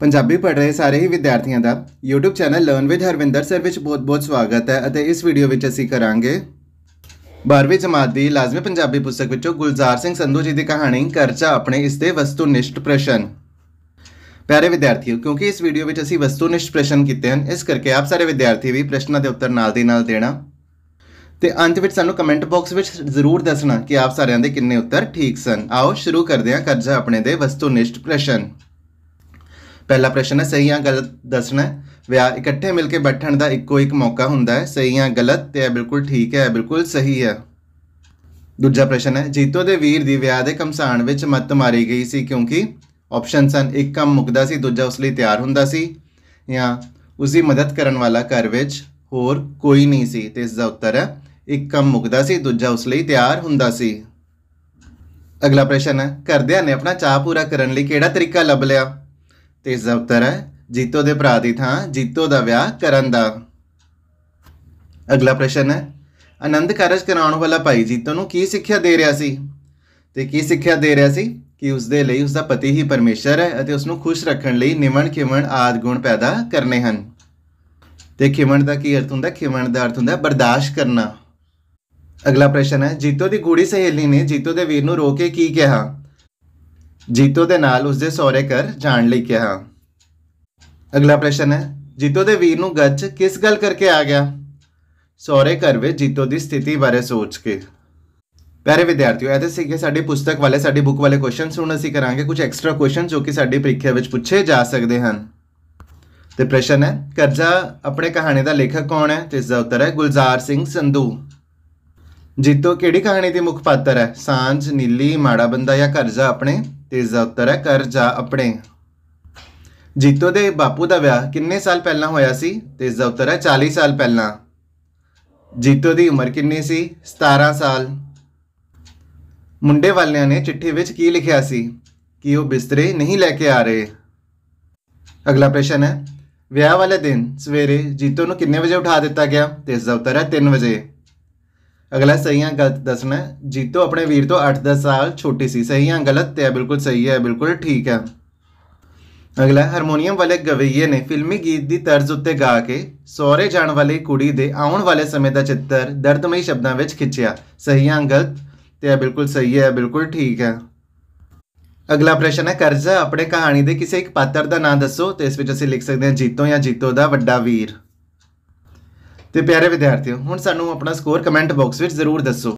ਪੰਜਾਬੀ ਪੜ੍ਹ ਰਹੇ ਸਾਰੇ ਹੀ ਵਿਦਿਆਰਥੀਆਂ ਦਾ YouTube channel learn with Harvinder sir ਵਿੱਚ ਬਹੁਤ-ਬਹੁਤ ਸਵਾਗਤ ਹੈ ਅਤੇ ਇਸ ਵੀਡੀਓ ਵਿੱਚ ਅਸੀਂ ਕਰਾਂਗੇ 12ਵੀਂ ਜਮਾਤ ਦੀ ਲਾਜ਼ਮੀ ਪੰਜਾਬੀ ਪੁਸਤਕ ਵਿੱਚੋਂ ਗੁਲਜ਼ਾਰ ਸਿੰਘ ਸੰਧੂ ਜੀ ਦੀ ਕਹਾਣੀ ਕਰਜ਼ਾ ਆਪਣੇ ਇਸ ਦੇ ਵਸਤੂਨਿਸ਼ਟ ਪ੍ਰਸ਼ਨ ਪਿਆਰੇ ਵਿਦਿਆਰਥੀਓ ਕਿਉਂਕਿ ਇਸ ਵੀਡੀਓ ਵਿੱਚ ਅਸੀਂ ਵਸਤੂਨਿਸ਼ਟ ਪ੍ਰਸ਼ਨ ਕੀਤੇ ਹਨ ਇਸ ਕਰਕੇ ਆਪ ਸਾਰੇ ਵਿਦਿਆਰਥੀ ਵੀ ਪ੍ਰਸ਼ਨਾਂ ਦੇ ਉੱਤਰ ਨਾਲ ਦੀ ਨਾਲ ਦੇਣਾ ਤੇ ਅੰਤ ਵਿੱਚ ਸਾਨੂੰ ਕਮੈਂਟ ਬਾਕਸ ਵਿੱਚ ਜ਼ਰੂਰ ਦੱਸਣਾ ਕਿ ਆਪ ਸਾਰਿਆਂ ਦੇ ਕਿੰਨੇ ਉੱਤਰ ਠੀਕ ਸਨ ਆਓ ਸ਼ੁਰੂ ਕਰਦੇ ਹਾਂ ਕਰਜ਼ਾ ਆਪਣੇ ਦੇ ਵਸਤੂਨਿਸ਼ਟ ਪ੍ਰਸ਼ਨ ਪਹਿਲਾ ਪ੍ਰਸ਼ਨ ਹੈ ਸਹੀ ਜਾਂ ਗਲਤ ਦੱਸਣਾ ਹੈ ਵਿਆਹ ਇਕੱਠੇ ਮਿਲ ਕੇ ਬੈਠਣ ਦਾ ਇੱਕੋ ਇੱਕ ਮੌਕਾ ਹੁੰਦਾ ਹੈ ਸਹੀ ਜਾਂ ਗਲਤ ਤੇ ਇਹ ਬਿਲਕੁਲ ਠੀਕ ਹੈ ਬਿਲਕੁਲ ਸਹੀ ਹੈ ਦੂਜਾ ਪ੍ਰਸ਼ਨ ਹੈ ਜੀਤੋ ਦੇ ਵੀਰ ਦੀ ਵਿਆਹ ਦੇ ਕਮਸਾਨ ਵਿੱਚ ਮੱਤ ਮਾਰੀ ਗਈ ਸੀ ਕਿਉਂਕਿ ਆਪਸ਼ਨਸ ਹਨ ਇੱਕ ਕੰਮ ਮੁਕਦਾ ਸੀ ਦੂਜਾ ਉਸ ਲਈ ਤਿਆਰ ਹੁੰਦਾ ਸੀ ਜਾਂ ਉਸ ਦੀ ਮਦਦ ਕਰਨ ਵਾਲਾ ਘਰ ਵਿੱਚ ਹੋਰ ਕੋਈ ਨਹੀਂ ਸੀ ਤੇ ਇਸ ਦਾ ਉੱਤਰ ਹੈ ਇੱਕ ਕੰਮ ਮੁਕਦਾ ਸੀ ਦੂਜਾ ਉਸ ਲਈ ਤਿਆਰ ਹੁੰਦਾ ਸੀ ਅਗਲਾ ਪ੍ਰਸ਼ਨ ਹੈ ਕਰਦਿਆਂ ਨੇ ਆਪਣਾ ਚਾਹ ਪੂਰਾ ਕਰਨ ਲਈ ਕਿਹੜਾ ਤਰੀਕਾ ਲੱਭ ਲਿਆ ਤੇ ਜ਼ਬਤਰ ਹੈ ਜੀਤੋ ਦੇ ਭਰਾ ਦੀ ਥਾਂ ਜੀਤੋ ਦਾ ਵਿਆਹ ਕਰਨ ਦਾ ਅਗਲਾ ਪ੍ਰਸ਼ਨ ਹੈ ਆਨੰਦ ਕਾਰਜ ਕਰਾਉਣ ਵਾਲਾ ਭਾਈ ਜੀਤੋ ਨੂੰ ਕੀ ਸਿੱਖਿਆ ਦੇ ਰਿਹਾ ਸੀ ਤੇ ਕੀ ਸਿੱਖਿਆ ਦੇ ਰਿਹਾ ਸੀ ਕਿ ਉਸ ਦੇ ਲਈ ਉਸ ਦਾ ਪਤੀ ਹੀ ਪਰਮੇਸ਼ਰ ਹੈ ਅਤੇ ਉਸ ਨੂੰ ਖੁਸ਼ ਰੱਖਣ ਲਈ ਨਿਮਣ ਖਿਮਣ ਆਦ ਗੁਣ ਪੈਦਾ ਕਰਨੇ ਹਨ ਤੇ ਖਿਮਣ ਦਾ ਕੀ ਅਰਥ ਹੁੰਦਾ ਖਿਮਣ ਦਾ ਅਰਥ ਹੁੰਦਾ ਬਰਦਾਸ਼ਤ ਕਰਨਾ ਅਗਲਾ ਪ੍ਰਸ਼ਨ ਹੈ ਜੀਤੋ ਦੀ ਗੂੜੀ ਸਹੇਲੀ ਨੇ ਜੀਤੋ ਦੇ ਵੀਰ ਨੂੰ ਰੋ ਕੇ ਕੀ ਕਿਹਾ ਜੀਤੋ ਦੇ ਨਾਲ ਉਸ ਦੇ ਸਹੁਰੇ ਘਰ ਜਾਣ ਲਈ ਕਿਹਾ ਅਗਲਾ ਪ੍ਰਸ਼ਨ ਹੈ ਜੀਤੋ ਦੇ ਵੀਰ ਨੂੰ ਗੱਜ ਕਿਸ ਗੱਲ ਕਰਕੇ ਆ ਗਿਆ ਸਹੁਰੇ ਘਰ ਵਿੱਚ ਜੀਤੋ ਦੀ ਸਥਿਤੀ ਬਾਰੇ ਸੋਚ ਕੇ ਪਿਆਰੇ ਵਿਦਿਆਰਥੀਓ ਇਹ ਸੀਗੇ ਸਾਡੀ ਪੁਸਤਕ ਵਾਲੇ ਸਾਡੀ ਬੁੱਕ ਵਾਲੇ ਕੁਐਸਚਨਸ ਹੁਣ ਅਸੀਂ ਕਰਾਂਗੇ ਕੁਝ ਐਕਸਟਰਾ ਕੁਐਸਚਨ ਜੋ ਕਿ ਸਾਡੀ ਪ੍ਰੀਖਿਆ ਵਿੱਚ ਪੁੱਛੇ ਜਾ ਸਕਦੇ ਹਨ ਤੇ ਪ੍ਰਸ਼ਨ ਹੈ ਕਰਜ਼ਾ ਆਪਣੇ ਕਹਾਣੀ ਦਾ ਲੇਖਕ ਕੌਣ ਹੈ ਤੇ ਇਸ ਦਾ ਉੱਤਰ ਹੈ ਗੁਲਜ਼ਾਰ ਸਿੰਘ ਸੰਧੂ ਜੀਤੋ ਕਿਹੜੀ ਕਹਾਣੀ ਦੀ ਮੁੱਖ ਪਾਤਰ ਹੈ ਸਾਂਝ ਨੀਲੀ ਮਾੜਾ ਬੰਦਾ ਜਾਂ ਕਰਜ਼ਾ ਆਪਣੇ ਤੇ ਜ਼ਵਤਰਾ ਕਰ ਜਾ ਆਪਣੇ ਜੀਤੋ ਦੇ ਬਾਪੂ ਦਾ ਵਿਆਹ ਕਿੰਨੇ ਸਾਲ ਪਹਿਲਾਂ ਹੋਇਆ ਸੀ ਤੇ ਹੈ 40 ਸਾਲ ਪਹਿਲਾਂ ਜੀਤੋ ਦੀ ਉਮਰ ਕਿੰਨੀ ਸੀ 17 ਸਾਲ ਮੁੰਡੇ ਵਾਲਿਆਂ ਨੇ ਚਿੱਠੀ ਵਿੱਚ ਕੀ ਲਿਖਿਆ ਸੀ ਕਿ ਉਹ ਬਿਸਤਰੇ ਨਹੀਂ ਲੈ ਕੇ ਆ ਰਹੇ ਅਗਲਾ ਪ੍ਰਸ਼ਨ ਹੈ ਵਿਆਹ ਵਾਲੇ ਦਿਨ ਸਵੇਰੇ ਜੀਤੋ ਨੂੰ ਕਿੰਨੇ ਵਜੇ ਉਠਾ ਦਿੱਤਾ ਗਿਆ ਤੇ ਹੈ 3 ਵਜੇ ਅਗਲਾ ਸਹੀ ਜਾਂ ਗਲਤ ਦੱਸਣਾ ਜੀਤੋ ਆਪਣੇ ਵੀਰ ਤੋਂ 8-10 ਸਾਲ ਛੋਟੀ ਸੀ ਸਹੀ ਜਾਂ ਗਲਤ ਤੇ ਬਿਲਕੁਲ ਸਹੀ ਹੈ ਬਿਲਕੁਲ ਠੀਕ ਹੈ ਅਗਲਾ ਹਾਰਮੋਨੀਅਮ ਵਾਲੇ ਗਵਈਏ ਨੇ ਫਿਲਮੀ ਗੀਤ ਦੀ ਤਰਜ਼ ਉੱਤੇ ਗਾ ਕੇ ਸੋਹਰੇ ਜਾਣ ਵਾਲੀ ਕੁੜੀ ਦੇ ਆਉਣ ਵਾਲੇ ਸਮੇਂ ਦਾ ਚਿੱਤਰ ਦਰਦਮਈ ਸ਼ਬਦਾਂ ਵਿੱਚ ਖਿੱਚਿਆ ਸਹੀ ਜਾਂ ਗਲਤ ਤੇ ਬਿਲਕੁਲ ਸਹੀ ਹੈ ਬਿਲਕੁਲ ਠੀਕ ਹੈ ਅਗਲਾ ਪ੍ਰਸ਼ਨ ਹੈ ਕਰਜ਼ਾ ਆਪਣੇ ਕਹਾਣੀ ਦੇ ਕਿਸੇ ਇੱਕ ਪਾਤਰ ਦਾ ਨਾਮ ਦੱਸੋ ਤੇ ਇਸ ਵਿੱਚ ਅਸੀਂ ਲਿਖ ਸਕਦੇ ਹਾਂ ਜੀਤੋ ਜਾਂ ਜੀਤੋ ਦਾ ਵੱਡਾ ਵੀਰ ਤੇ ਪਿਆਰੇ ਵਿਦਿਆਰਥੀਓ ਹੁਣ ਸਾਨੂੰ ਆਪਣਾ ਸਕੋਰ ਕਮੈਂਟ ਬਾਕਸ ਵਿੱਚ ਜ਼ਰੂਰ ਦੱਸੋ